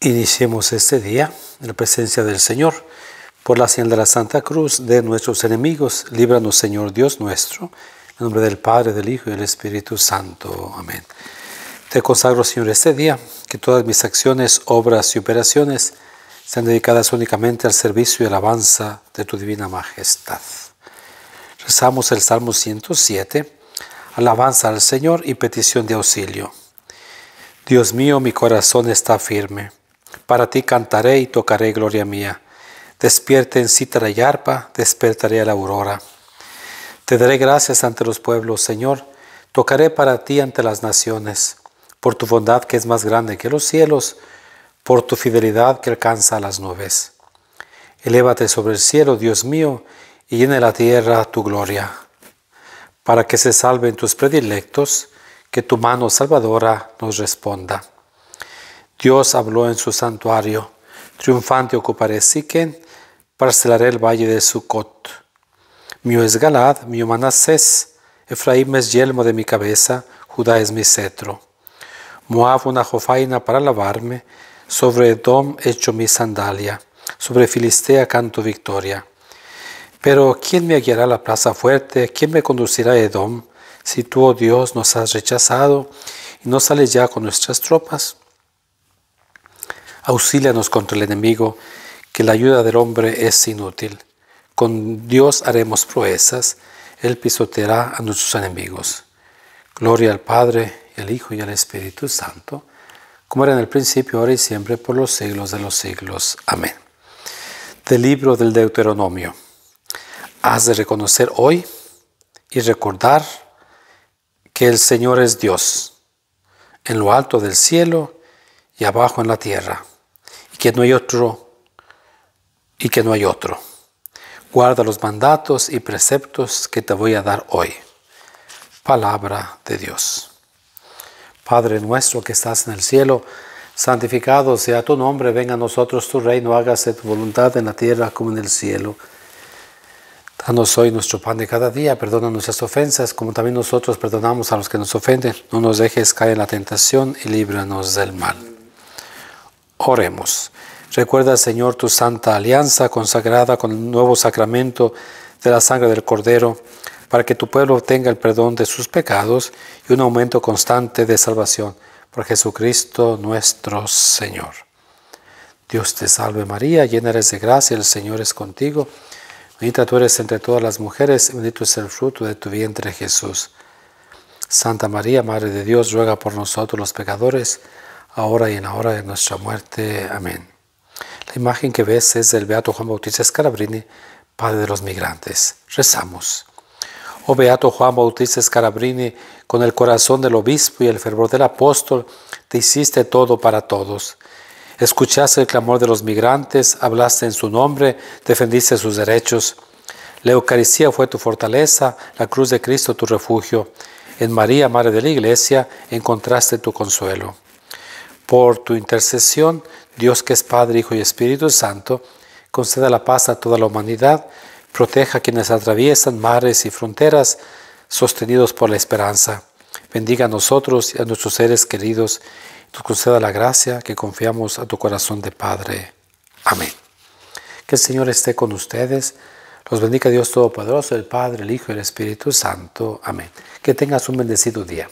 Iniciemos este día en la presencia del Señor. Por la señal de la Santa Cruz de nuestros enemigos, líbranos Señor Dios nuestro. En nombre del Padre, del Hijo y del Espíritu Santo. Amén. Te consagro Señor este día, que todas mis acciones, obras y operaciones sean dedicadas únicamente al servicio y alabanza de tu divina majestad. Rezamos el Salmo 107, alabanza al Señor y petición de auxilio. Dios mío, mi corazón está firme para ti cantaré y tocaré gloria mía. Despierte en cítara y arpa, despertaré a la aurora. Te daré gracias ante los pueblos, Señor. Tocaré para ti ante las naciones, por tu bondad que es más grande que los cielos, por tu fidelidad que alcanza las nubes. Elévate sobre el cielo, Dios mío, y llene la tierra tu gloria, para que se salven tus predilectos, que tu mano salvadora nos responda. Dios habló en su santuario. Triunfante ocuparé Siquén, parcelaré el valle de Sucot. Mío es Galad, mío Manasés, Efraín es yelmo de mi cabeza, Judá es mi cetro. Moab una jofaina para lavarme, sobre Edom hecho mi sandalia, sobre Filistea canto victoria. Pero ¿quién me guiará a la plaza fuerte? ¿Quién me conducirá a Edom? Si tú, oh Dios, nos has rechazado y no sales ya con nuestras tropas. Auxílianos contra el enemigo, que la ayuda del hombre es inútil. Con Dios haremos proezas, Él pisoteará a nuestros enemigos. Gloria al Padre, al Hijo y al Espíritu Santo, como era en el principio, ahora y siempre, por los siglos de los siglos. Amén. Del libro del Deuteronomio. Has de reconocer hoy y recordar que el Señor es Dios, en lo alto del cielo y abajo en la tierra que no hay otro y que no hay otro. Guarda los mandatos y preceptos que te voy a dar hoy. Palabra de Dios. Padre nuestro que estás en el cielo, santificado sea tu nombre, venga a nosotros tu reino, hágase tu voluntad en la tierra como en el cielo. Danos hoy nuestro pan de cada día, perdona nuestras ofensas, como también nosotros perdonamos a los que nos ofenden. No nos dejes caer en la tentación y líbranos del mal. Oremos. Recuerda, Señor, tu santa alianza consagrada con el nuevo sacramento de la sangre del Cordero, para que tu pueblo tenga el perdón de sus pecados y un aumento constante de salvación. Por Jesucristo nuestro Señor. Dios te salve María, llena eres de gracia, el Señor es contigo. Bendita tú eres entre todas las mujeres, bendito es el fruto de tu vientre Jesús. Santa María, Madre de Dios, ruega por nosotros los pecadores ahora y en la hora de nuestra muerte. Amén. La imagen que ves es del Beato Juan Bautista Scarabrini, Padre de los Migrantes. Rezamos. Oh Beato Juan Bautista Scarabrini, con el corazón del obispo y el fervor del apóstol, te hiciste todo para todos. Escuchaste el clamor de los migrantes, hablaste en su nombre, defendiste sus derechos. La Eucaristía fue tu fortaleza, la cruz de Cristo tu refugio. En María, Madre de la Iglesia, encontraste tu consuelo. Por tu intercesión, Dios que es Padre, Hijo y Espíritu Santo, conceda la paz a toda la humanidad, proteja a quienes atraviesan mares y fronteras, sostenidos por la esperanza. Bendiga a nosotros y a nuestros seres queridos, nos conceda la gracia que confiamos a tu corazón de Padre. Amén. Que el Señor esté con ustedes. Los bendiga Dios Todopoderoso, el Padre, el Hijo y el Espíritu Santo. Amén. Que tengas un bendecido día.